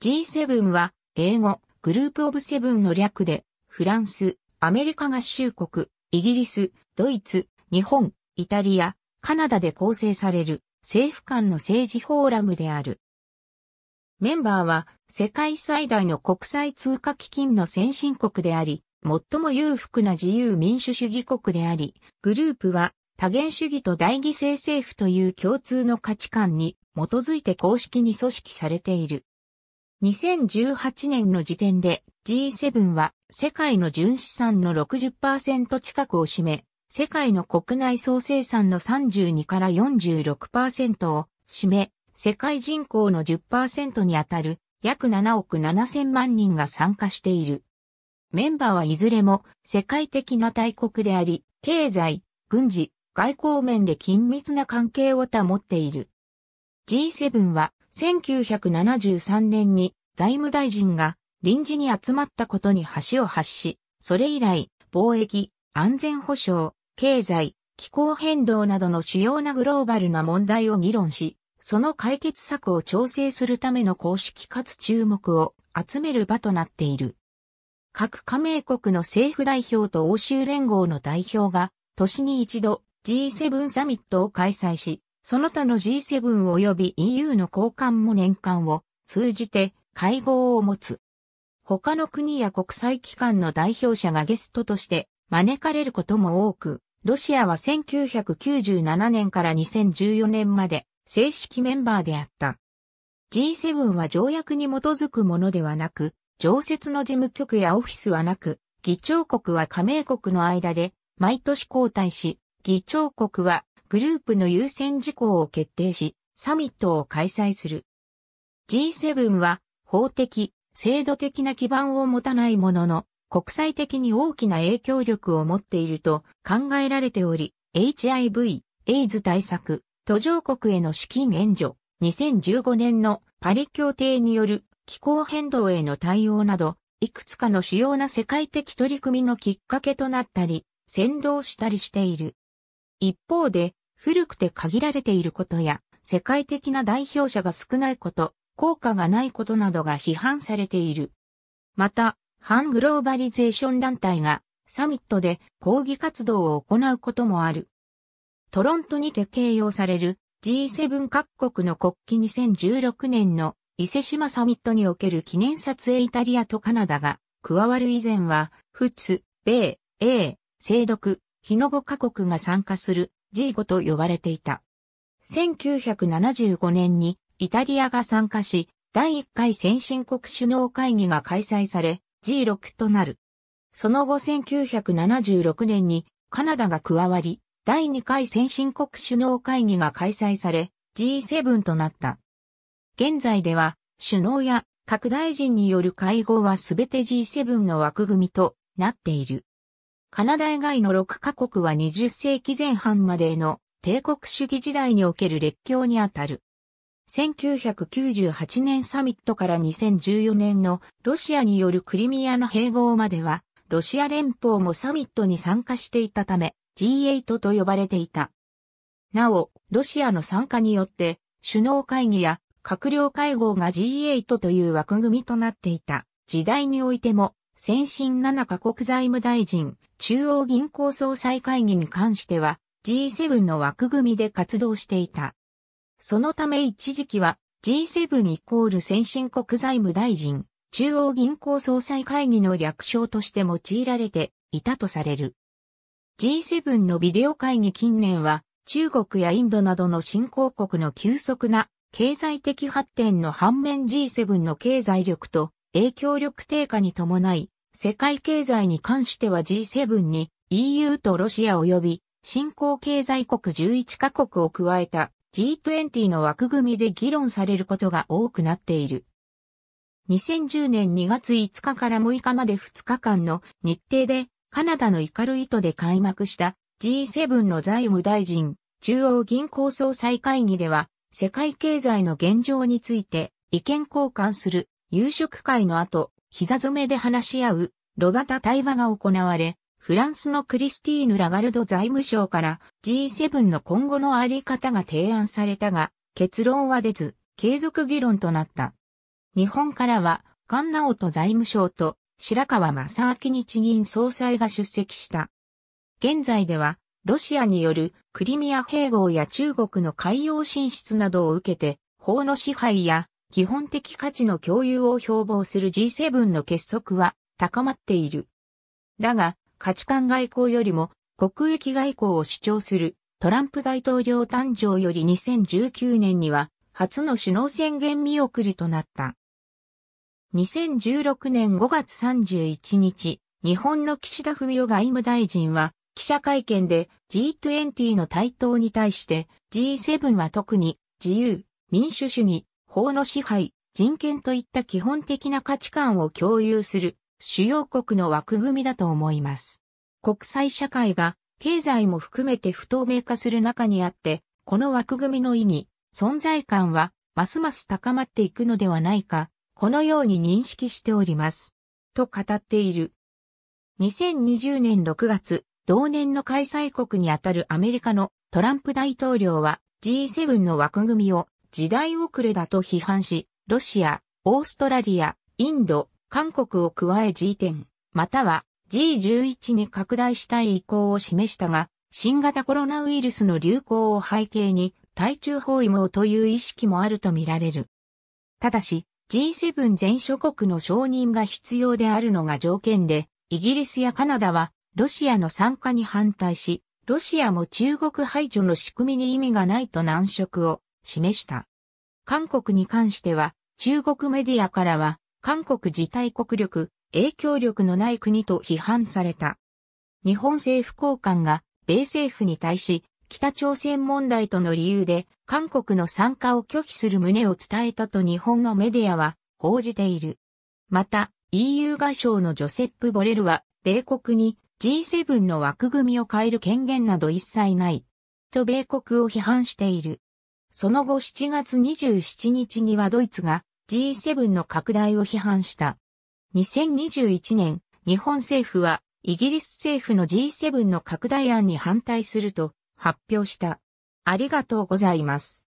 G7 は英語グループオブセブンの略でフランス、アメリカ合衆国、イギリス、ドイツ、日本、イタリア、カナダで構成される政府間の政治フォーラムである。メンバーは世界最大の国際通貨基金の先進国であり、最も裕福な自由民主主義国であり、グループは多元主義と大義牲政府という共通の価値観に基づいて公式に組織されている。2018年の時点で G7 は世界の純資産の60%近くを占め、世界の国内総生産の32から46%を占め、世界人口の10%にあたる約7億7千万人が参加している。メンバーはいずれも世界的な大国であり、経済、軍事、外交面で緊密な関係を保っている。G7 は1973年に財務大臣が臨時に集まったことに橋を発し、それ以来、貿易、安全保障、経済、気候変動などの主要なグローバルな問題を議論し、その解決策を調整するための公式かつ注目を集める場となっている。各加盟国の政府代表と欧州連合の代表が、年に一度 G7 サミットを開催し、その他の G7 及び EU の交換も年間を通じて会合を持つ。他の国や国際機関の代表者がゲストとして招かれることも多く、ロシアは1997年から2014年まで正式メンバーであった。G7 は条約に基づくものではなく、常設の事務局やオフィスはなく、議長国は加盟国の間で毎年交代し、議長国はグループの優先事項を決定し、サミットを開催する。G7 は法的、制度的な基盤を持たないものの、国際的に大きな影響力を持っていると考えられており、HIV、エイズ対策、途上国への資金援助、2015年のパリ協定による気候変動への対応など、いくつかの主要な世界的取り組みのきっかけとなったり、先導したりしている。一方で、古くて限られていることや、世界的な代表者が少ないこと、効果がないことなどが批判されている。また、反グローバリゼーション団体がサミットで抗議活動を行うこともある。トロントにて掲揚される G7 各国の国旗2016年の伊勢島サミットにおける記念撮影イタリアとカナダが加わる以前は、普通、米、英、聖独、日の5カ国が参加するジーゴと呼ばれていた。1975年にイタリアが参加し、第1回先進国首脳会議が開催され、G6 となる。その後1976年にカナダが加わり、第2回先進国首脳会議が開催され、G7 となった。現在では、首脳や各大臣による会合はすべて G7 の枠組みとなっている。カナダ以外の6カ国は20世紀前半までの帝国主義時代における列強にあたる。1998年サミットから2014年のロシアによるクリミアの併合までは、ロシア連邦もサミットに参加していたため、G8 と呼ばれていた。なお、ロシアの参加によって、首脳会議や閣僚会合が G8 という枠組みとなっていた時代においても、先進7カ国財務大臣、中央銀行総裁会議に関しては G7 の枠組みで活動していた。そのため一時期は G7 イコール先進国財務大臣、中央銀行総裁会議の略称として用いられていたとされる。G7 のビデオ会議近年は中国やインドなどの新興国の急速な経済的発展の反面 G7 の経済力と影響力低下に伴い世界経済に関しては G7 に EU とロシア及び新興経済国11カ国を加えた G20 の枠組みで議論されることが多くなっている。2010年2月5日から6日まで2日間の日程でカナダのイカルイトで開幕した G7 の財務大臣中央銀行総裁会議では世界経済の現状について意見交換する夕食会の後膝詰めで話し合う、ロバタ対話が行われ、フランスのクリスティーヌ・ラガルド財務省から G7 の今後のあり方が提案されたが、結論は出ず、継続議論となった。日本からは、菅直人財務省と白川正明日銀総裁が出席した。現在では、ロシアによるクリミア併合や中国の海洋進出などを受けて、法の支配や基本的価値の共有を標榜する G7 の結束は高まっている。だが、価値観外交よりも国益外交を主張するトランプ大統領誕生より2019年には初の首脳宣言見送りとなった。2016年5月31日、日本の岸田文雄外務大臣は記者会見で G20 の台頭に対して G7 は特に自由、民主主義、法の支配、人権といった基本的な価値観を共有する主要国の枠組みだと思います。国際社会が経済も含めて不透明化する中にあって、この枠組みの意義、存在感はますます高まっていくのではないか、このように認識しております。と語っている。2020年6月、同年の開催国にあたるアメリカのトランプ大統領は G7 の枠組みを時代遅れだと批判し、ロシア、オーストラリア、インド、韓国を加え G10、または G11 に拡大したい意向を示したが、新型コロナウイルスの流行を背景に、対中包囲網という意識もあるとみられる。ただし、G7 全諸国の承認が必要であるのが条件で、イギリスやカナダは、ロシアの参加に反対し、ロシアも中国排除の仕組みに意味がないと難色を示した。韓国に関しては、中国メディアからは、韓国自体国力、影響力のない国と批判された。日本政府高官が、米政府に対し、北朝鮮問題との理由で、韓国の参加を拒否する旨を伝えたと日本のメディアは報じている。また、EU 外相のジョセップ・ボレルは、米国に G7 の枠組みを変える権限など一切ない、と米国を批判している。その後7月27日にはドイツが G7 の拡大を批判した。2021年、日本政府はイギリス政府の G7 の拡大案に反対すると発表した。ありがとうございます。